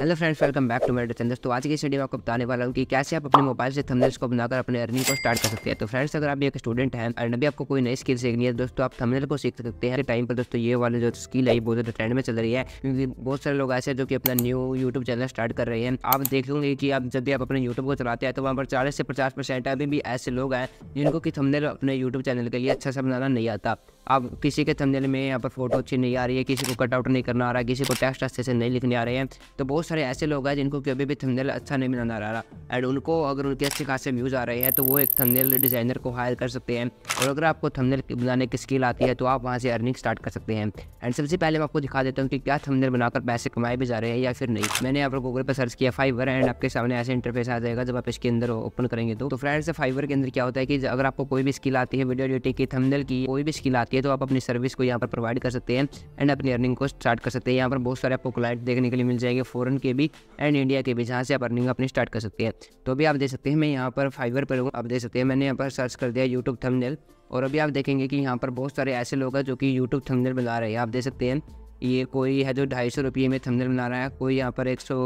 hello friends welcome back to मेरे channel तो आज की इस वीडियो में आपको बताने वाला हूँ कि कैसे आप अपने मोबाइल से थंबनेल्स को बनाकर अपने अर्निंग को स्टार्ट कर सकते हैं तो फ्रेंड्स अगर आप एक स्टूडेंट हैं और अभी आपको कोई नई स्किल सीखनी है दोस्तों आप थंबनेल को सीख सकते हैं टाइम पर दोस्तों ये वाले जो स्किल है बहुत ज़्यादा ट्रेंड में चल रही है क्योंकि बहुत सारे लोग ऐसे जो कि अपना न्यू यूट्यूब चैनल स्टार्ट कर रहे हैं आप देख लूंगे कि आप जब भी आप अपने यूट्यूब को चलाते हैं तो वहाँ पर चालीस से पचास परसेंट अभी भी ऐसे लोग हैं जिनको कि थमनेल अपने यूट्यूब चैनल के लिए अच्छा सा बनाना नहीं आता आप किसी के थंबनेल में यहाँ पर फोटो अच्छी नहीं आ रही है किसी को कटआउट नहीं करना आ रहा है किसी को टेक्स्ट अच्छे से नहीं लिखने आ रहे हैं तो बहुत सारे ऐसे लोग हैं जिनको कभी भी थंबनेल अच्छा नहीं बनाना आ रहा एंड उनको अगर उनके अच्छे खासे व्यूज़ आ रहे हैं तो वो एक थंबनेल डिज़ाइनर को हायर कर सकते हैं और अगर आपको थंबनेल बनाने की स्किल आती है तो आप वहाँ से अर्निंग स्टार्ट कर सकते हैं एंड सबसे पहले मैं आपको दिखा देता हूँ कि क्या थंबनेल बनाकर पैसे कमाए भी जा रहे हैं या फिर नहीं मैंने यहाँ पर गूगल पर सर्च किया फाइवर एंड आपके सामने ऐसे इंटरफेस आ जाएगा जब आप इसके अंदर ओपन करेंगे तो फ्रेंड्स तो फाइवर के अंदर क्या होता है कि अगर आपको कोई भी स्किल आती है वीडियो एडिटिंग की थंबनेल की कोई भी स्किल आती है है तो आप अपनी सर्विस को यहाँ पर प्रोवाइड कर सकते हैं एंड अपनी अर्निंग को स्टार्ट कर सकते हैं यहाँ पर बहुत सारे आपको क्लाइंट देखने के लिए मिल जाएंगे फॉरन के भी एंड इंडिया के भी जहाँ से आप अर्निंग अपनी स्टार्ट कर सकते हैं तो अभी आप देख सकते हैं मैं यहाँ पर फाइवर पर हूँ आप देख सकते हैं मैंने यहाँ पर सर्च कर दिया यूट्यूब थमनेल और अभी आप देखेंगे कि यहाँ पर बहुत सारे ऐसे लोग हैं जो कि यूट्यूब थमनेल बना रहे हैं आप देख सकते हैं ये कोई है जो ढाई सौ रुपये में थमनेल बना रहा है कोई यहाँ पर एक सौ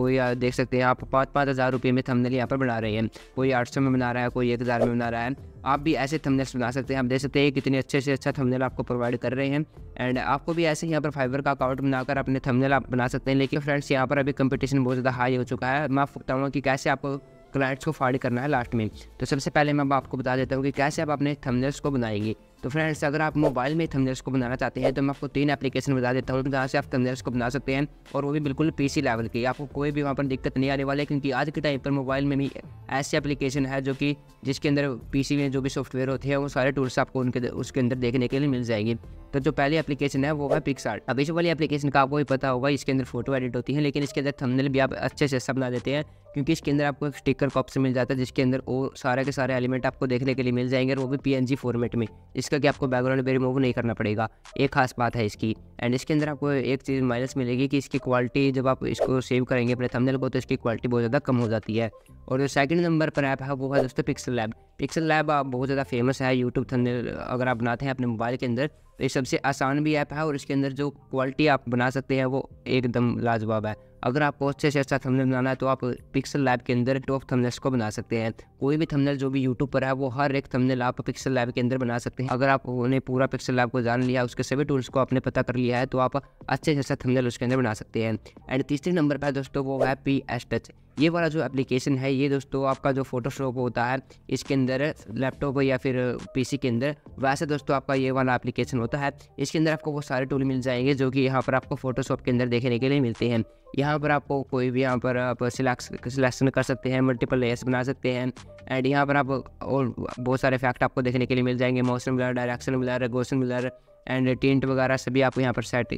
कोई देख सकते हैं आप पाँच पाँच हज़ार रुपये में थमनल यहाँ पर बना रहे हैं कोई आठ सौ में बना रहा है कोई एक हज़ार में बना रहा है आप भी ऐसे थमनल्स बना सकते हैं आप देख सकते हैं कितने अच्छे से अच्छा थमनल आपको प्रोवाइड कर रहे हैं एंड आपको भी ऐसे यहाँ पर फाइबर का अकाउंट बनाकर अपने थमनल आप बना सकते हैं लेकिन फ्रेंड्स यहाँ पर अभी कंपटीशन बहुत ज़्यादा हाई हो चुका है मैं आपको बताऊँगा कि कैसे आपको क्लाइंट्स को फाड़ करना है लास्ट में तो सबसे पहले मैं आपको बता देता हूँ कि कैसे आप अपने थमनल्स को बनाएंगे तो फ्रेंड्स अगर आप मोबाइल में थंबनेल्स को बनाना चाहते हैं तो मैं आपको तीन एप्लीकेशन बता देता हूँ जहाँ से आप थंबनेल्स को बना सकते हैं और वो भी बिल्कुल पीसी लेवल की आपको कोई भी वहाँ पर दिक्कत नहीं आने वाली है क्योंकि आज के टाइम पर मोबाइल में भी ऐसी एप्लीकेशन है जो कि जिसके अंदर पी में जो भी सॉफ्टवेयर होते हैं वो सारे टूल्स आपको उनके उसके अंदर देखने के लिए मिल जाएंगे तो जो पहली एप्लीकेशन है वो है पिक्सार्ट अब इस वाली एप्लीकेशन का आपको भी पता होगा इसके अंदर फोटो एडिट होती है लेकिन इसके अंदर थंबनेल भी आप अच्छे से अच्छा बना देते हैं क्योंकि इसके अंदर आपको एक स्टिकर का ऑप्शन मिल जाता है जिसके अंदर वो सारे के सारे एलिमेंट आपको देखने के लिए मिल जाएंगे और वो भी पी फॉर्मेट में इस इसका कि आपको बैकग्राउंड भी रिमूव नहीं करना पड़ेगा एक खास बात है इसकी एंड इसके अंदर आपको एक चीज़ माइनस मिलेगी कि इसकी क्वालिटी जब आप इसको सेव करेंगे अपने थंबनेल को तो इसकी क्वालिटी बहुत ज़्यादा कम हो जाती है और जो सेकंड नंबर पर ऐप है वो है दोस्तों पिक्सल लैब पिक्सल लैब बहुत ज़्यादा फेमस है यूट्यूब थंबनेल अगर आप बनाते हैं अपने मोबाइल के अंदर तो ये सबसे आसान भी ऐप है और इसके अंदर जो क्वालिटी आप बना सकते हैं वो एकदम लाजवाब है अगर आपको अच्छे से अच्छा थंबनेल बनाना है तो आप पिक्सल लैब के अंदर टॉप थंबनेल्स को बना सकते हैं कोई भी थंबनेल जो भी यूट्यूब पर है वो हर एक थंबनेल आप पिक्सल लैब के अंदर बना सकते हैं अगर आप उन्हें पूरा पिक्सल लैब को जान लिया उसके सभी टूल्स को आपने पता कर लिया है तो आप अच्छे से अच्छा थंबनेल उसके अंदर बना सकते हैं एंड तीसरे नंबर पर दोस्तों वो है पी एस टच ये वाला जो एप्लीकेशन है ये दोस्तों आपका जो फोटोशॉप होता है इसके अंदर लैपटॉप या फिर पीसी के अंदर वैसे दोस्तों आपका ये वाला एप्लीकेशन होता है इसके अंदर आपको वो सारे टूल मिल जाएंगे जो कि यहाँ पर आपको फोटोशॉप के अंदर देखने के लिए मिलते हैं यहाँ पर आपको कोई भी यहाँ पर आप सिलेक्शन कर सकते हैं मल्टीपल लेयर्स बना सकते हैं एंड यहाँ पर आप और बहुत सारे फैक्ट आपको देखने के लिए मिल जाएंगे मौसम मिला डायरेक्शन ब्लर गोशन ब्लर एंड टेंट वगैरह सभी आप यहाँ पर सेट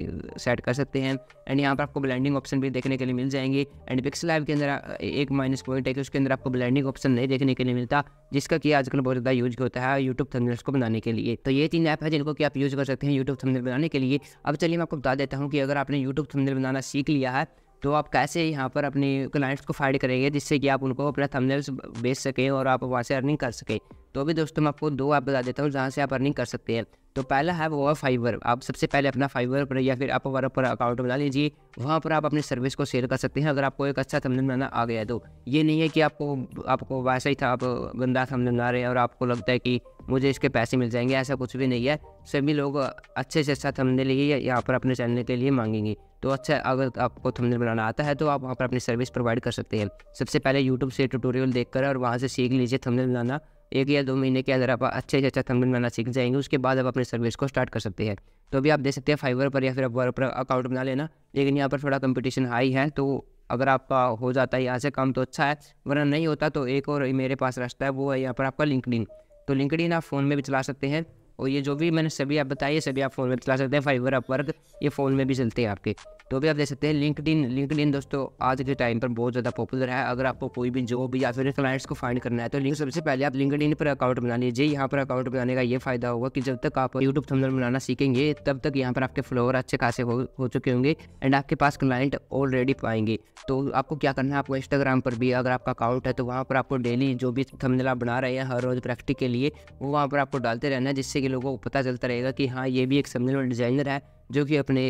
सेट कर सकते हैं एंड यहाँ पर आपको ब्लेंडिंग ऑप्शन भी देखने के लिए मिल जाएंगे एंड पिक्सल लाइव के अंदर एक माइनस पॉइंट है कि उसके अंदर आपको ब्लेंडिंग ऑप्शन नहीं देखने के लिए मिलता जिसका कि आजकल बहुत ज़्यादा यूज होता है यूट्यूब थंबनेल्स को बनाने के लिए तो ये तीन ऐप है जिनको कि आप यूज़ कर सकते हैं यूट्यूब थंबनेल बनाने के लिए अब चलिए मैं आपको बता देता हूँ कि अगर आपने यूट्यूब थंबनेल बनाना सीख लिया है तो आप कैसे यहाँ पर अपने क्लाइंट्स को फाइड करेंगे जिससे कि आप उनको अपना थंबनेल्स बेच सकें और आप वहाँ से अर्निंग कर सकें तो भी दोस्तों मैं आपको दो ऐप बता देता हूँ जहाँ से आप अर्निंग कर सकते हैं तो पहला है वो है फाइवर आप सबसे पहले अपना फाइवर पर या फिर आप वर पर अकाउंट बना लीजिए वहाँ पर आप अपनी सर्विस को शेयर कर सकते हैं अगर आपको एक अच्छा थंबनेल बनाना आ गया तो ये नहीं है कि आपको आपको वैसा ही था आप गंदा थंबनेल बना रहे हैं और आपको लगता है कि मुझे इसके पैसे मिल जाएंगे ऐसा कुछ भी नहीं है सभी लोग अच्छे से अच्छा थंबनेल लिए यहाँ पर अपने चैनल के लिए मांगेंगे तो अच्छा अगर आपको थंबनेल बनाना आता है तो आप वहाँ पर अपनी सर्विस प्रोवाइड कर सकते हैं सबसे पहले यूट्यूब से ट्यूटोरियल देखकर और वहाँ से सीख लीजिए थंबनेल बनाना एक या दो महीने के अंदर आप अच्छे से अच्छा थंबनेल बनाना सीख जाएंगे उसके बाद आप अपनी सर्विस को स्टार्ट कर सकते हैं तो अभी आप देख सकते हैं फाइवर पर या फिर आप वर्क पर अकाउंट बना लेना लेकिन यहाँ पर थोड़ा कंपटीशन हाई है तो अगर आपका हो जाता है यहाँ से काम तो अच्छा है वरना नहीं होता तो एक और मेरे पास रास्ता है वो है यहाँ पर आपका लिंकडिन तो लिंकडिन आप फ़ोन में भी चला सकते हैं और ये जो भी मैंने सभी आप बताइए सभी आप फ़ोन में चला सकते हैं फाइवर अपवर्क ये फ़ोन में भी चलते हैं आपके तो भी आप देख सकते हैं लिंकड इन लिंकड इन दोस्तों आज के टाइम पर बहुत ज़्यादा पॉपुलर है अगर आपको कोई भी जॉब या फिर क्लाइंट्स को फाइंड करना है तो लिंक सबसे पहले आप लिंकडिन पर अकाउंट बना लीजिए यहाँ पर अकाउंट बनाने का ये फ़ायदा होगा कि जब तक आप यूट्यूब थंबनेल बनाना सीखेंगे तब तक यहाँ पर आपके फ्लोवर अच्छे खासे हो, हो चुके होंगे एंड आपके पास क्लाइंट ऑलरेडी पाएंगे तो आपको क्या करना है आपको इंस्टाग्राम पर भी अगर आपका अकाउंट है तो वहाँ पर आपको डेली जो भी थंबनेल बना रहे हैं हर रोज़ प्रैक्टिक के लिए वो वहाँ पर आपको डालते रहना है जिससे कि लोगों को पता चलता रहेगा कि हाँ ये भी एक थंबनेल डिज़ाइनर है जो कि अपने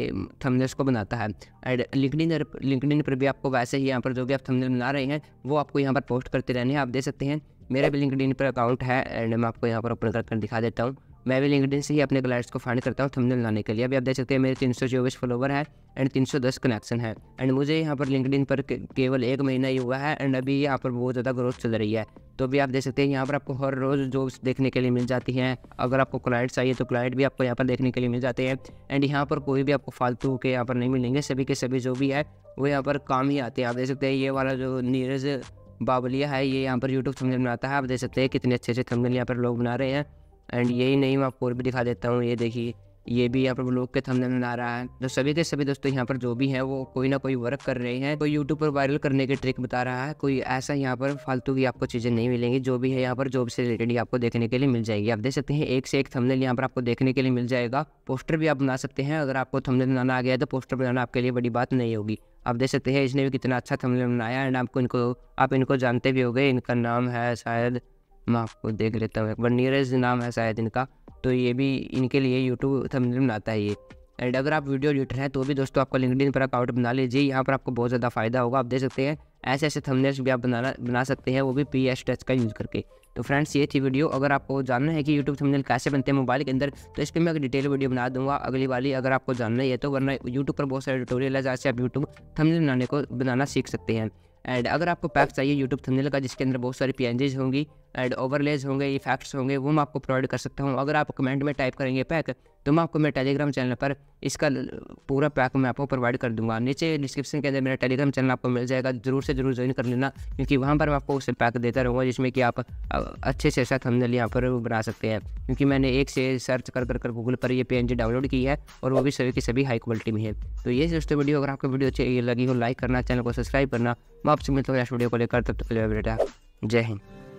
थंबनेल्स को बनाता है एंड लिंकडिन लिंकडिन पर भी आपको वैसे ही यहाँ पर जो भी आप थंबनेल बना रहे हैं वो आपको यहाँ पर पोस्ट करते रहने हैं आप दे सकते हैं मेरा भी लिंकड पर अकाउंट है एंड मैं आपको यहाँ पर ओपन करके दिखा देता हूँ मैं भी लिंकडिन से ही अपने क्लाइंट्स को फाइंड करता हूँ थंबनेल लाने के लिए अभी आप देख सकते हैं मेरे तीन सौ चौबीस फॉलोवर है एंड तीन सौ दस कनेक्शन है एंड मुझे यहाँ पर लिंकडिन पर केवल एक महीना ही हुआ है एंड अभी यहाँ पर बहुत ज़्यादा ग्रोथ चल रही है तो भी आप देख सकते हैं यहाँ पर आपको हर रोज़ जॉब्स देखने के लिए मिल जाती हैं अगर आपको क्लाइंट्स चाहिए तो क्लाइंट भी आपको यहाँ पर देखने के लिए मिल जाते हैं एंड यहाँ पर कोई भी आपको फालतू के यहाँ पर नहीं मिलेंगे सभी के सभी जो भी है वो यहाँ पर काम ही आते हैं आप देख सकते हैं ये वाला जो नीरज बाबलिया है ये यहाँ पर यूट्यूब थंबनेल बनाता है आप देख सकते हैं कितने अच्छे अच्छे थंबनेल यहाँ पर लोग बना रहे हैं एंड यही नहीं मैं आपको और भी दिखा देता हूँ ये देखिए ये भी यहाँ पर ब्लॉग के थंबनेल में आ रहा है तो सभी के सभी दोस्तों यहाँ पर जो भी हैं वो कोई ना कोई वर्क कर रहे हैं कोई यूट्यूब पर वायरल करने की ट्रिक बता रहा है कोई ऐसा यहाँ पर फालतू की आपको चीज़ें नहीं मिलेंगी जो भी है यहाँ पर जॉब से रिलेटेड आपको देखने के लिए मिल जाएगी आप देख सकते हैं एक से एक थंबनेल यहाँ पर आपको देखने के लिए मिल जाएगा पोस्टर भी आप बना सकते हैं अगर आपको थंबनेल बनाना आ गया तो पोस्टर बनाना आपके लिए बड़ी बात नहीं होगी आप देख सकते हैं इसने भी कितना अच्छा थंबनेल बनाया एंड आपको इनको आप इनको जानते भी हो गए इनका नाम है शायद मैं आपको देख लेता हूँ एक बार नीरज नाम है शायद इनका तो ये भी इनके लिए यूट्यूब थंबनेल बनाता है ये एंड अगर आप वीडियो एडिटर हैं तो भी दोस्तों आपका लिंकडिन पर अकाउंट बना लीजिए यहाँ पर आपको बहुत ज़्यादा फायदा होगा आप देख सकते हैं ऐसे ऐसे थंबनेल्स भी आप बनाना बना सकते हैं वो भी पी एस टच का यूज़ करके तो फ्रेंड्स ये थी वीडियो अगर आपको जानना है कि यूट्यूब थंबनेल कैसे बनते हैं मोबाइल के अंदर तो इस पर मैं डिटेल वीडियो बना दूंगा अगली वाली अगर आपको जानना ही है तो वरना यूट्यूब पर बहुत सारे ट्यूटोरियल है जैसे आप यूट्यूब थंबनेल बनाने को बनाना सीख सकते हैं एंड अगर आपको पैक चाहिए यूट्यूब थंबनेल का जिसके अंदर बहुत सारी पी होंगी एंड ओवरलेज होंगे इफेक्ट्स होंगे वो मैं आपको प्रोवाइड कर सकता हूँ अगर आप कमेंट में टाइप करेंगे पैक तो मैं आपको मेरे टेलीग्राम चैनल पर इसका पूरा पैक मैं आपको प्रोवाइड कर दूंगा नीचे डिस्क्रिप्शन के अंदर मेरा टेलीग्राम चैनल आपको मिल जाएगा ज़रूर से ज़रूर ज्वाइन कर लेना क्योंकि वहाँ पर मैं आपको उसे पैक देता रहूँगा जिसमें कि आप अच्छे से अच्छा थंबनेल यहाँ पर बना सकते हैं क्योंकि मैंने एक से सर्च कर कर कर गूगल पर ये पी डाउनलोड की है और वो भी सभी की सभी हाई क्वालिटी में है तो ये दोस्तों वीडियो अगर आपको वीडियो अच्छी लगी हो लाइक करना चैनल को सब्सक्राइब करना मैं आपसे मिलता हूँ इस वीडियो को लेकर तब तक के लिए बेटा जय हिंद